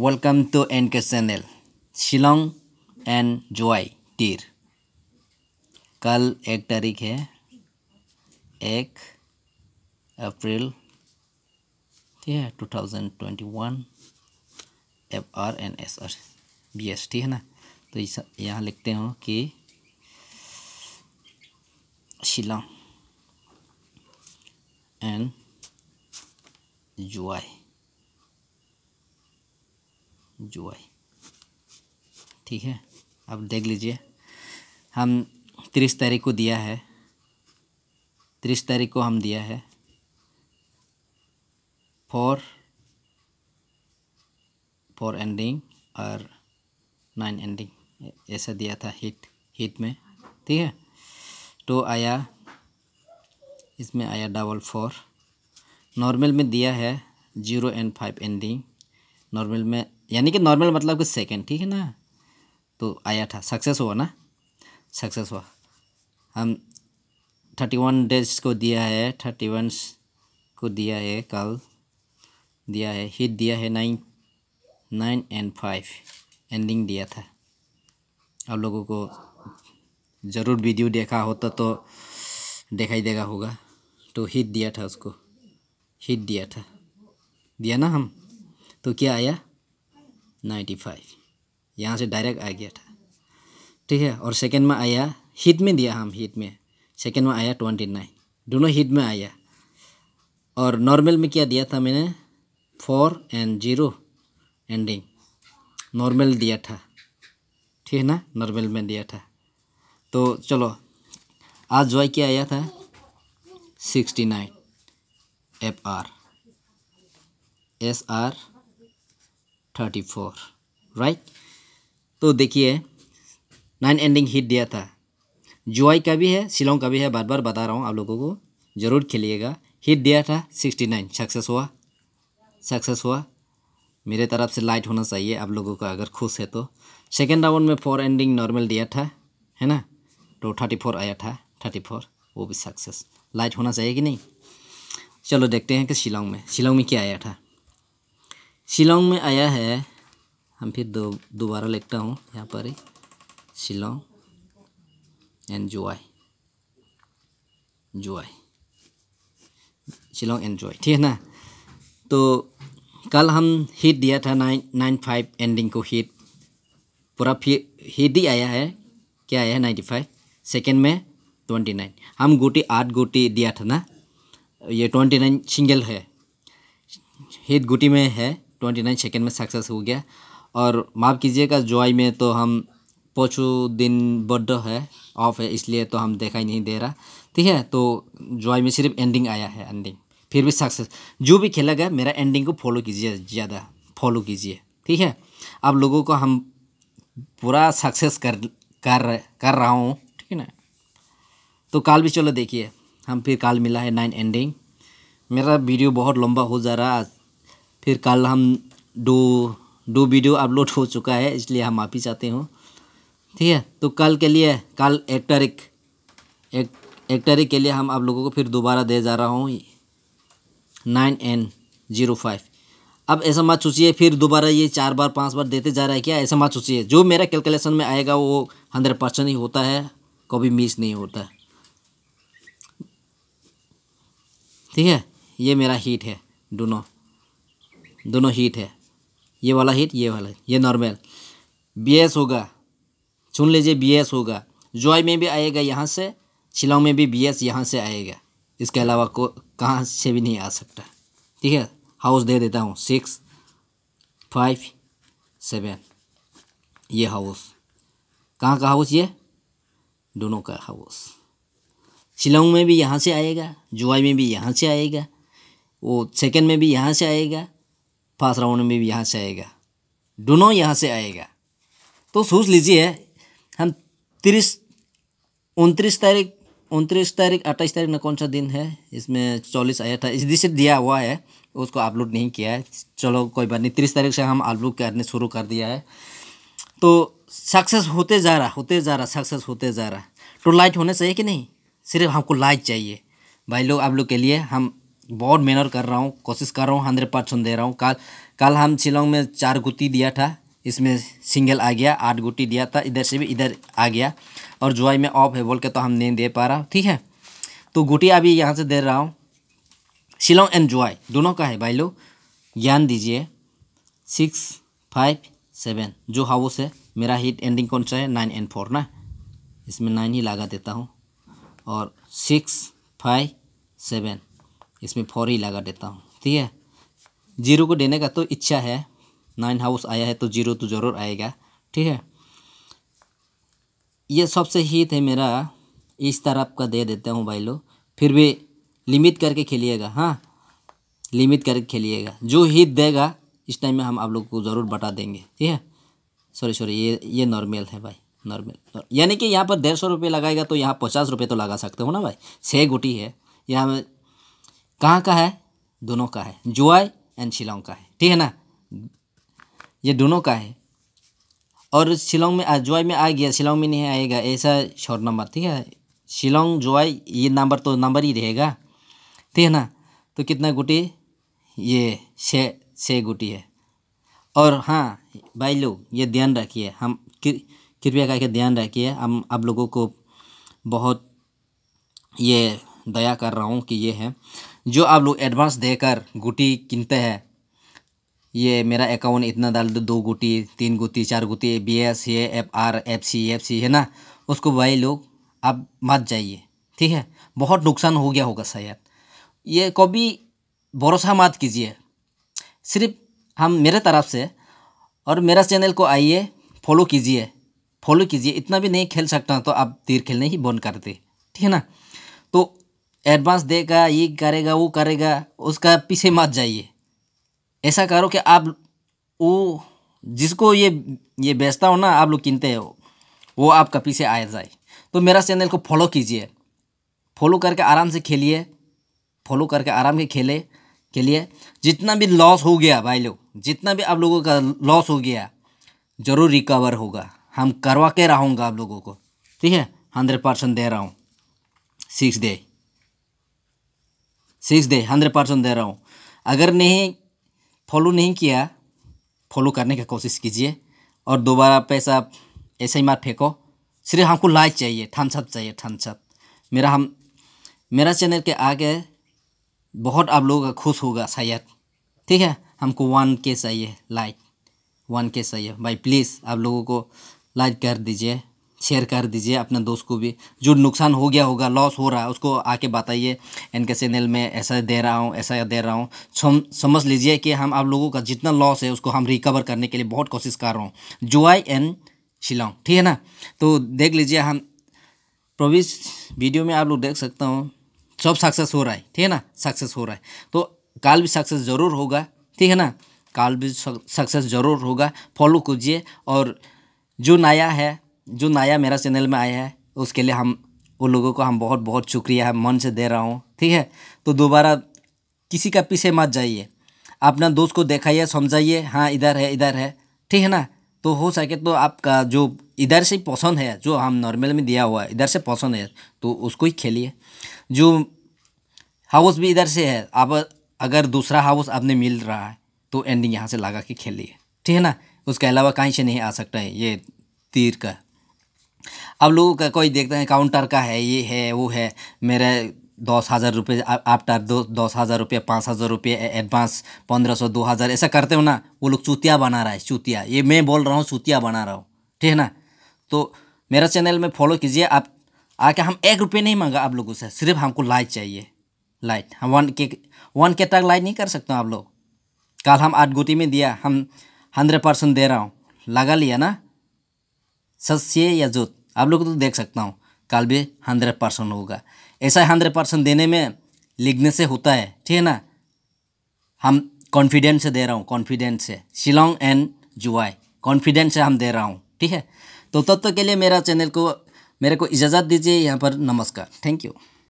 welcome to N K channel Shillong and Jowai teer कल एक तारीख है एक अप्रैल ठीक है two thousand twenty one F R N S R B S ठीक है ना तो यहाँ लिखते हो कि शिलोंग एंड जुआई जो आई ठीक है अब देख लीजिए हम तीस तारीख को दिया है तीस तारीख को हम दिया है फोर फोर एंडिंग और नाइन एंडिंग ऐसा दिया था हिट हिट में ठीक है तो आया इसमें आया डबल फोर नॉर्मल में दिया है zero and five ending normal में यानी कि नॉर्मल मतलब कि सेकेंड ठीक है ना तो आया था सक्सेस हुआ ना सक्सेस हुआ हम थर्टी वन डेज को दिया है थर्टी वन को दिया है कल दिया है हिट दिया है nine nine and five ending दिया था आप लोगों को ज़रूर वीडियो देखा होता तो, तो दिखाई देगा होगा तो हिट दिया था उसको हिट दिया था दिया ना हम तो क्या आया नाइन्टी फाइव यहाँ से डायरेक्ट आ गया था ठीक है और सेकेंड में आया हिट में दिया हम हिट में सेकेंड में आया ट्वेंटी नाइन दोनों हिट में आया और नॉर्मल में क्या दिया था मैंने four and zero ending normal दिया था ठीक है ना नॉर्मल में दिया था तो चलो आज जो क्या आया था sixty nine F R S R thirty four right तो देखिए नाइन एंडिंग हिट दिया था जुआई का भी है शिलोंग का भी है बार बार बता रहा हूँ आप लोगों को ज़रूर खेलिएगा हिट दिया था सिक्सटी नाइन सक्सेस हुआ सक्सेस हुआ मेरे तरफ से लाइट होना चाहिए आप लोगों का अगर खुश है तो सेकेंड राउंड में फोर एंडिंग नॉर्मल दिया था है ना तो थर्टी फोर आया था थर्टी फोर वो भी सक्सेस लाइट होना चाहिए कि नहीं चलो देखते हैं कि शिलोंग में शिलोंग में क्या आया था शिलोंग में आया है हम फिर दो दोबारा लिखता हूँ यहाँ पर ही शिलोंग एंड जो आई शिलोंग एंड जुआई ठीक है ना तो कल हम हिट दिया था नाइन नाइन फाइव एंडिंग को हिट पूरा फिर हिट ही आया है क्या आया है नाइन्टी फाइव सेकेंड में ट्वेंटी नाइन हम गोटी आठ गोटी दिया था ना ये ट्वेंटी नाइन सिंगल है हिट गोटी में है ट्वेंटी नाइन सेकेंड में सक्सेस हो गया और माफ़ कीजिएगा जुआई में तो हम पोचू दिन बर्थडे है ऑफ है इसलिए तो हम दिखाई नहीं दे रहा ठीक है तो जुआई में सिर्फ एंडिंग आया है एंडिंग फिर भी सक्सेस जो भी खेला गया मेरा एंडिंग को फॉलो कीजिए ज़्यादा फॉलो कीजिए ठीक है आप लोगों को हम पूरा सक्सेस कर कर कर रहा हूँ ठीक है ना तो कल भी चलो देखिए हम फिर कल मिला है नाइन एंडिंग मेरा वीडियो बहुत लंबा हो जा रहा है फिर कल हम दो दो वीडियो अपलोड हो चुका है इसलिए हम माफ़ी चाहते हूँ ठीक है तो कल के लिए कल एक तारीख एक एक तारीख के लिए हम आप लोगों को फिर दोबारा दे जा रहा हूँ नाइन एन जीरो फाइव अब ऐसा मत सोचिए फिर दोबारा ये चार बार पांच बार देते जा रहा है क्या ऐसा मत सोचिए जो मेरा कैलकुलेशन में आएगा वो हंड्रेड परसेंट ही होता है कभी मिस नहीं होता ठीक है ये मेरा हीट है दोनों दोनों हीट है ये वाला हीट ये वाला ये नॉर्मल बी एस होगा सुन लीजिए बी एस होगा जॉय में भी आएगा यहाँ से शिलोंग में भी बी एस यहाँ से आएगा इसके अलावा को कहाँ से भी नहीं आ सकता ठीक है हाउस दे देता हूँ सिक्स फाइव सेवन ये हाउस कहाँ का हाउस ये दोनों का हाउस शिलोंग में भी यहाँ से आएगा जुआई में भी यहाँ से आएगा वो सेकंड में भी यहाँ से आएगा फर्स्ट राउंड में भी यहाँ से आएगा दोनों यहाँ से आएगा तो सोच लीजिए हम तीस उनतीस तारीख उनतीस तारीख अट्ठाईस तारीख में कौन सा दिन है इसमें चौलीस आया था इस से दिया हुआ है उसको अपलोड नहीं किया है चलो कोई बात नहीं तीस तारीख से हम अपलोड करने शुरू कर दिया है तो सक्सेस होते जा रहा होते जा रहा सक्सेस होते जा रहा तो लाइट होने चाहिए कि नहीं सिर्फ हमको लाइट चाहिए भाई लोग आप लोग के लिए हम बहुत मेहनत कर रहा हूँ कोशिश कर रहा हूँ हंड्रेड परसेंट दे रहा हूँ कल कल हम शिलोंग में चार गुटी दिया था इसमें सिंगल आ गया आठ गुटी दिया था इधर से भी इधर आ गया और जुआई में ऑफ है बोल के तो हम नहीं दे पा रहा ठीक है तो गुटी अभी यहाँ से दे रहा हूँ शिलोंग एंड जुआई दोनों का है भाई लोग ज्ञान दीजिए सिक्स फाइव सेवन जो हाउस है मेरा हीट एंडिंग कौन सा है नाइन एंड फोर ना इसमें नाइन ही लगा देता हूँ और सिक्स फाइव सेवन इसमें फोर ही लगा देता हूँ ठीक है जीरो को देने का तो इच्छा है नाइन हाउस आया है तो जीरो तो ज़रूर आएगा ठीक है ये सबसे हित है मेरा इस तरफ का दे देता हूँ भाई लोग फिर भी लिमिट करके खेलिएगा हाँ लिमिट करके खेलिएगा जो हित देगा इस टाइम में हम आप लोग को ज़रूर बता देंगे ठीक है सॉरी सॉरी ये ये नॉर्मल है भाई नॉर्मल तो यानी कि यहाँ पर डेढ़ सौ रुपये लगाएगा तो यहाँ पचास रुपये तो लगा सकते हो ना भाई छः गुटी है यहाँ कहाँ का है दोनों का है जुआई एंड शिलोंग का है ठीक है ना ये दोनों का है और शिलोंग में जुआई में आ गया शिलोंग में नहीं आएगा ऐसा शॉर्ट नंबर ठीक है शिलोंग जुआई ये नंबर तो नंबर ही रहेगा ठीक है ना तो कितना गुटी ये छः छः गुटी है और हाँ भाई लोग ये ध्यान रखिए हम कृपया करके ध्यान रखिए हम आप लोगों को बहुत ये दया कर रहा हूँ कि ये है जो आप लोग एडवांस देकर गुटी किनते हैं ये मेरा अकाउंट इतना डाल दो दो गुटी तीन गुटी चार गुटी B S A F R F C F C है ना उसको भाई लोग आप मत जाइए ठीक है बहुत नुकसान हो गया होगा शायद ये कभी भरोसा मत कीजिए सिर्फ हम मेरे तरफ से और मेरा चैनल को आइए फॉलो कीजिए फॉलो कीजिए इतना भी नहीं खेल सकता तो आप तीर खेलने ही बंद कर दे ठीक है ना तो एडवांस देगा ये करेगा वो करेगा उसका पीछे मत जाइए ऐसा करो कि आप वो जिसको ये ये बेचता हो ना आप लोग किनते हो वो आपका पीछे आ जाए तो मेरा चैनल को फॉलो कीजिए फॉलो करके आराम से खेलिए फॉलो करके आराम से खेले के लिए जितना भी लॉस हो गया भाई लोग जितना भी आप लोगों का लॉस हो गया ज़रूर रिकवर होगा हम करवा के रहूँगा आप लोगों को ठीक है हंड्रेड परसेंट दे रहा हूँ six day six day hundred percent दे रहा हूँ अगर नहीं फॉलो नहीं किया फॉलो करने का कोशिश कीजिए और दोबारा पैसा ऐसे ही मार फेंको सिर्फ हमको लाइक चाहिए छत चाहिए छत मेरा हम मेरा चैनल के आगे बहुत आप लोग खुश होगा शायद ठीक है हमको वन के चाहिए लाइक वन के चाहिए भाई प्लीज़ आप लोगों को लाइक कर दीजिए शेयर कर दीजिए अपने दोस्त को भी जो नुकसान हो गया होगा लॉस हो रहा है उसको आके बताइए इनके चैनल में ऐसा दे रहा हूँ ऐसा दे रहा हूँ सम, समझ लीजिए कि हम आप लोगों का जितना लॉस है उसको हम रिकवर करने के लिए बहुत कोशिश कर रहा हूँ जो आई एंड शिलांग ठीक है ना तो देख लीजिए हम प्रोविस वीडियो में आप लोग देख सकता हूँ सब सक्सेस हो रहा है ठीक है ना सक्सेस हो रहा है तो काल भी सक्सेस ज़रूर होगा ठीक है ना काल भी सक्सेस ज़रूर होगा फॉलो कीजिए और जो नया है जो नया मेरा चैनल में आया है उसके लिए हम उन लोगों को हम बहुत बहुत शुक्रिया है मन से दे रहा हूँ ठीक है तो दोबारा किसी का पीछे मत जाइए अपना दोस्त को देखाइए समझाइए हाँ इधर है इधर है ठीक है ना तो हो सके तो आपका जो इधर से पसंद है जो हम नॉर्मल में दिया हुआ है इधर से पसंद है तो उसको ही खेलिए जो हाउस भी इधर से है आप अगर दूसरा हाउस आपने मिल रहा है तो एंडिंग यहाँ से लगा के खेलिए ठीक है ना उसके अलावा कहीं से नहीं आ सकता है ये तीर का अब लोगों का कोई देखते हैं काउंटर का है ये है वो है मेरे दस हज़ार रुपये आफ्टर दो दस हज़ार रुपये पाँच हज़ार रुपये एडवांस पंद्रह सौ दो हज़ार ऐसा करते हो ना वो लोग चूतिया बना रहा है चूतिया ये मैं बोल रहा हूँ चूतिया बना रहा हूँ ठीक है ना तो मेरा चैनल में फॉलो कीजिए आप आके हम एक रुपये नहीं मांगा आप लोगों से सिर्फ हमको लाइट चाहिए लाइट हम वन के वन के तक लाइट नहीं कर सकते आप लोग कल हम आठ गोटी में दिया हम हंड्रेड परसेंट दे रहा हूँ लगा लिया ना सस्य जोत आप लोग तो देख सकता हूँ कल भी हंड्रेड परसेंट होगा ऐसा हंड्रेड परसेंट देने में लिखने से होता है ठीक है ना हम कॉन्फिडेंस से दे रहा हूँ कॉन्फिडेंस से शिलोंग एंड जुआई कॉन्फिडेंस से हम दे रहा हूँ ठीक है तो तब तो तक तो के लिए मेरा चैनल को मेरे को इजाज़त दीजिए यहाँ पर नमस्कार थैंक यू